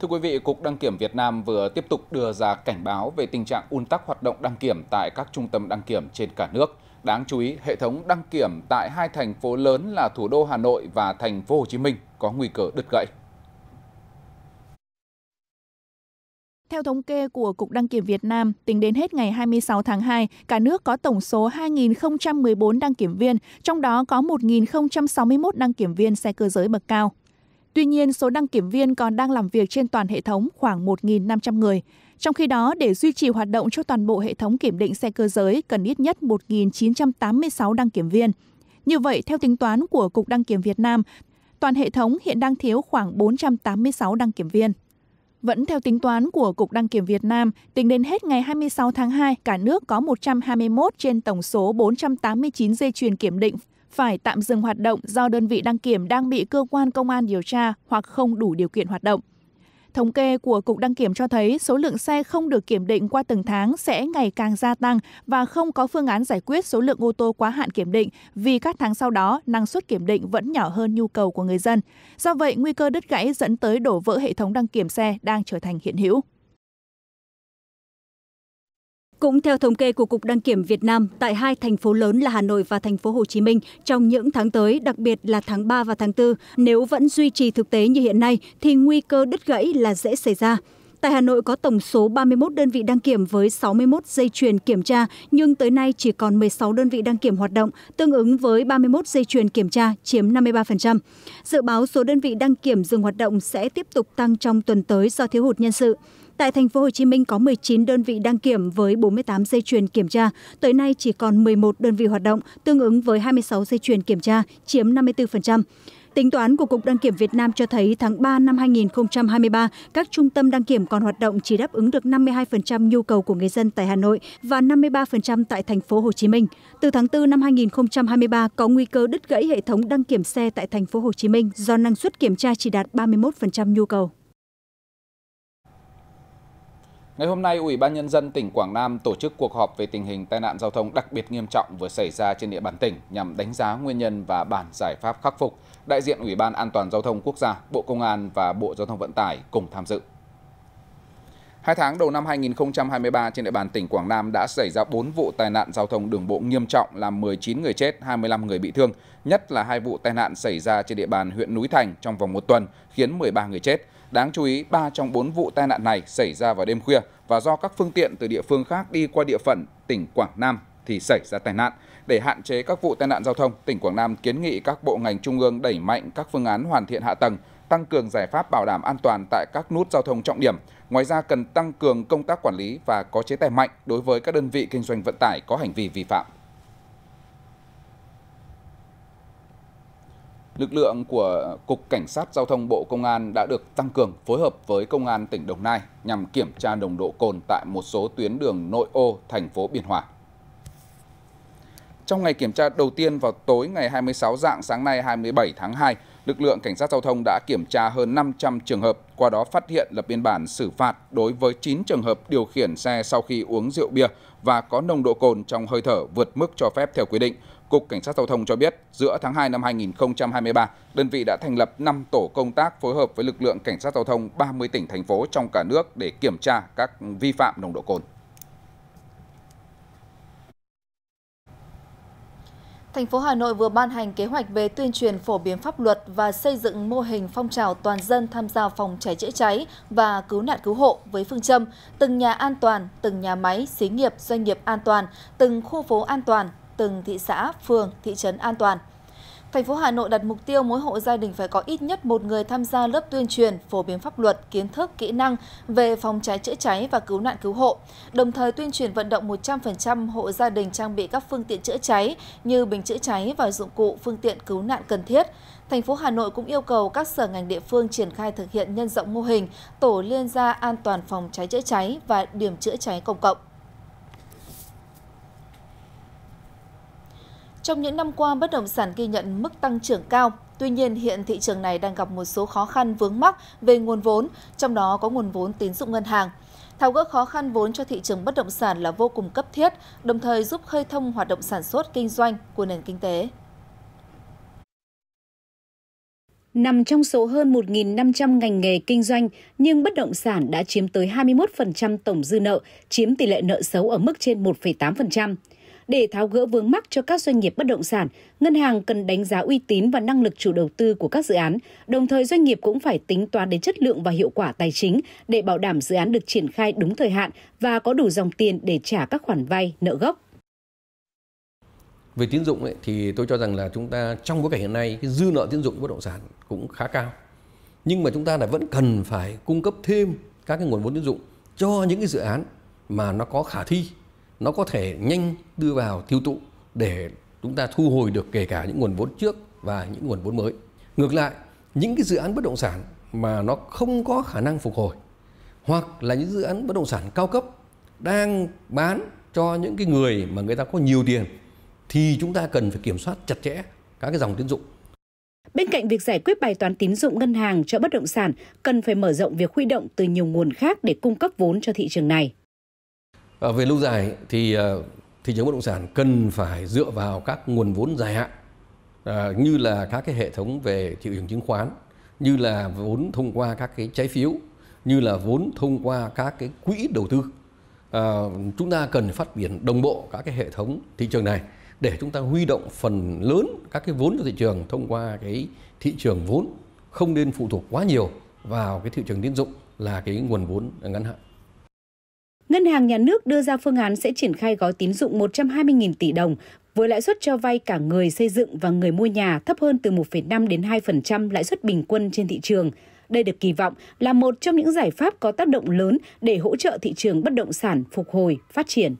Thưa quý vị, Cục Đăng kiểm Việt Nam vừa tiếp tục đưa ra cảnh báo về tình trạng un tắc hoạt động đăng kiểm tại các trung tâm đăng kiểm trên cả nước. Đáng chú ý, hệ thống đăng kiểm tại hai thành phố lớn là thủ đô Hà Nội và thành phố Hồ Chí Minh có nguy cơ đứt gãy. Theo thống kê của Cục Đăng kiểm Việt Nam, tính đến hết ngày 26 tháng 2, cả nước có tổng số 2.014 đăng kiểm viên, trong đó có 1.061 đăng kiểm viên xe cơ giới bậc cao. Tuy nhiên, số đăng kiểm viên còn đang làm việc trên toàn hệ thống khoảng 1.500 người. Trong khi đó, để duy trì hoạt động cho toàn bộ hệ thống kiểm định xe cơ giới cần ít nhất 1.986 đăng kiểm viên. Như vậy, theo tính toán của Cục Đăng kiểm Việt Nam, toàn hệ thống hiện đang thiếu khoảng 486 đăng kiểm viên. Vẫn theo tính toán của Cục Đăng kiểm Việt Nam, tính đến hết ngày 26 tháng 2, cả nước có 121 trên tổng số 489 dây chuyền kiểm định phải tạm dừng hoạt động do đơn vị đăng kiểm đang bị cơ quan công an điều tra hoặc không đủ điều kiện hoạt động. Thống kê của Cục Đăng kiểm cho thấy số lượng xe không được kiểm định qua từng tháng sẽ ngày càng gia tăng và không có phương án giải quyết số lượng ô tô quá hạn kiểm định vì các tháng sau đó năng suất kiểm định vẫn nhỏ hơn nhu cầu của người dân. Do vậy, nguy cơ đứt gãy dẫn tới đổ vỡ hệ thống đăng kiểm xe đang trở thành hiện hữu. Cũng theo thống kê của Cục Đăng kiểm Việt Nam, tại hai thành phố lớn là Hà Nội và thành phố Hồ Chí Minh, trong những tháng tới, đặc biệt là tháng 3 và tháng 4, nếu vẫn duy trì thực tế như hiện nay thì nguy cơ đứt gãy là dễ xảy ra tại hà nội có tổng số ba mươi một đơn vị đăng kiểm với sáu mươi một dây chuyền kiểm tra nhưng tới nay chỉ còn một mươi sáu đơn vị đăng kiểm hoạt động tương ứng với ba mươi một dây chuyền kiểm tra chiếm năm mươi ba dự báo số đơn vị đăng kiểm dừng hoạt động sẽ tiếp tục tăng trong tuần tới do thiếu hụt nhân sự Tại thành phố Hồ Chí Minh có 19 đơn vị đăng kiểm với 48 dây chuyền kiểm tra, tới nay chỉ còn 11 đơn vị hoạt động, tương ứng với 26 dây chuyền kiểm tra, chiếm 54% tính toán của cục đăng kiểm việt nam cho thấy tháng ba năm 2023 các trung tâm đăng kiểm còn hoạt động chỉ đáp ứng được 52% nhu cầu của người dân tại hà nội và 53% tại Thành phố Hồ Chí Minh. từ tháng bốn năm 2023 có nguy cơ đứt gãy hệ thống đăng kiểm xe tại Thành phố Hồ Chí Minh do năng suất kiểm tra chỉ đạt 31% nhu cầu Ngày hôm nay, Ủy ban Nhân dân tỉnh Quảng Nam tổ chức cuộc họp về tình hình tai nạn giao thông đặc biệt nghiêm trọng vừa xảy ra trên địa bàn tỉnh nhằm đánh giá nguyên nhân và bản giải pháp khắc phục. Đại diện Ủy ban An toàn Giao thông Quốc gia, Bộ Công an và Bộ Giao thông Vận tải cùng tham dự. Hai tháng đầu năm 2023 trên địa bàn tỉnh Quảng Nam đã xảy ra 4 vụ tai nạn giao thông đường bộ nghiêm trọng làm 19 người chết, 25 người bị thương, nhất là hai vụ tai nạn xảy ra trên địa bàn huyện Núi Thành trong vòng một tuần khiến 13 người chết. Đáng chú ý, 3 trong 4 vụ tai nạn này xảy ra vào đêm khuya và do các phương tiện từ địa phương khác đi qua địa phận tỉnh Quảng Nam thì xảy ra tai nạn. Để hạn chế các vụ tai nạn giao thông, tỉnh Quảng Nam kiến nghị các bộ ngành trung ương đẩy mạnh các phương án hoàn thiện hạ tầng, tăng cường giải pháp bảo đảm an toàn tại các nút giao thông trọng điểm. Ngoài ra cần tăng cường công tác quản lý và có chế tài mạnh đối với các đơn vị kinh doanh vận tải có hành vi vi phạm. Lực lượng của Cục Cảnh sát Giao thông Bộ Công an đã được tăng cường phối hợp với Công an tỉnh Đồng Nai nhằm kiểm tra nồng độ cồn tại một số tuyến đường nội ô thành phố Biên Hòa. Trong ngày kiểm tra đầu tiên vào tối ngày 26 dạng sáng nay 27 tháng 2, lực lượng cảnh sát giao thông đã kiểm tra hơn 500 trường hợp, qua đó phát hiện lập biên bản xử phạt đối với 9 trường hợp điều khiển xe sau khi uống rượu bia và có nồng độ cồn trong hơi thở vượt mức cho phép theo quy định. Cục Cảnh sát Giao thông cho biết, giữa tháng 2 năm 2023, đơn vị đã thành lập 5 tổ công tác phối hợp với lực lượng Cảnh sát Giao thông 30 tỉnh, thành phố trong cả nước để kiểm tra các vi phạm nồng độ cồn. thành phố Hà Nội vừa ban hành kế hoạch về tuyên truyền phổ biến pháp luật và xây dựng mô hình phong trào toàn dân tham gia phòng cháy chữa cháy và cứu nạn cứu hộ với phương châm từng nhà an toàn, từng nhà máy, xí nghiệp, doanh nghiệp an toàn, từng khu phố an toàn, từng thị xã, phường, thị trấn an toàn. Thành phố Hà Nội đặt mục tiêu mỗi hộ gia đình phải có ít nhất một người tham gia lớp tuyên truyền, phổ biến pháp luật, kiến thức, kỹ năng về phòng cháy chữa cháy và cứu nạn cứu hộ, đồng thời tuyên truyền vận động 100% hộ gia đình trang bị các phương tiện chữa cháy như bình chữa cháy và dụng cụ phương tiện cứu nạn cần thiết. Thành phố Hà Nội cũng yêu cầu các sở ngành địa phương triển khai thực hiện nhân rộng mô hình tổ liên gia an toàn phòng cháy chữa cháy và điểm chữa cháy công cộng. Trong những năm qua, bất động sản ghi nhận mức tăng trưởng cao. Tuy nhiên, hiện thị trường này đang gặp một số khó khăn vướng mắc về nguồn vốn, trong đó có nguồn vốn tín dụng ngân hàng. Tháo gỡ khó khăn vốn cho thị trường bất động sản là vô cùng cấp thiết, đồng thời giúp khơi thông hoạt động sản xuất kinh doanh của nền kinh tế. Nằm trong số hơn 1.500 ngành nghề kinh doanh, nhưng bất động sản đã chiếm tới 21% tổng dư nợ, chiếm tỷ lệ nợ xấu ở mức trên 1,8%. Để tháo gỡ vướng mắc cho các doanh nghiệp bất động sản, ngân hàng cần đánh giá uy tín và năng lực chủ đầu tư của các dự án, đồng thời doanh nghiệp cũng phải tính toán đến chất lượng và hiệu quả tài chính để bảo đảm dự án được triển khai đúng thời hạn và có đủ dòng tiền để trả các khoản vay, nợ gốc. Về tín dụng ấy, thì tôi cho rằng là chúng ta trong bối cảnh hiện nay cái dư nợ tín dụng bất động sản cũng khá cao. Nhưng mà chúng ta là vẫn cần phải cung cấp thêm các cái nguồn vốn tín dụng cho những cái dự án mà nó có khả thi nó có thể nhanh đưa vào tiêu thụ để chúng ta thu hồi được kể cả những nguồn vốn trước và những nguồn vốn mới. Ngược lại, những cái dự án bất động sản mà nó không có khả năng phục hồi hoặc là những dự án bất động sản cao cấp đang bán cho những cái người mà người ta có nhiều tiền thì chúng ta cần phải kiểm soát chặt chẽ các cái dòng tín dụng. Bên cạnh việc giải quyết bài toán tín dụng ngân hàng cho bất động sản, cần phải mở rộng việc huy động từ nhiều nguồn khác để cung cấp vốn cho thị trường này. À, về lâu dài thì ờ, thị trường bất động sản cần phải dựa vào các nguồn vốn dài hạn à, như là các cái hệ thống về thị trường chứng khoán, như là vốn thông qua các cái trái phiếu, như là vốn thông qua các cái quỹ đầu tư. À, chúng ta cần phát triển đồng bộ các cái hệ thống thị trường này để chúng ta huy động phần lớn các cái vốn cho thị trường thông qua cái thị trường vốn không nên phụ thuộc quá nhiều vào cái thị trường tín dụng là cái nguồn vốn ngắn hạn. Ngân hàng Nhà nước đưa ra phương án sẽ triển khai gói tín dụng 120.000 tỷ đồng với lãi suất cho vay cả người xây dựng và người mua nhà thấp hơn từ 1,5 đến 2% lãi suất bình quân trên thị trường. Đây được kỳ vọng là một trong những giải pháp có tác động lớn để hỗ trợ thị trường bất động sản phục hồi, phát triển.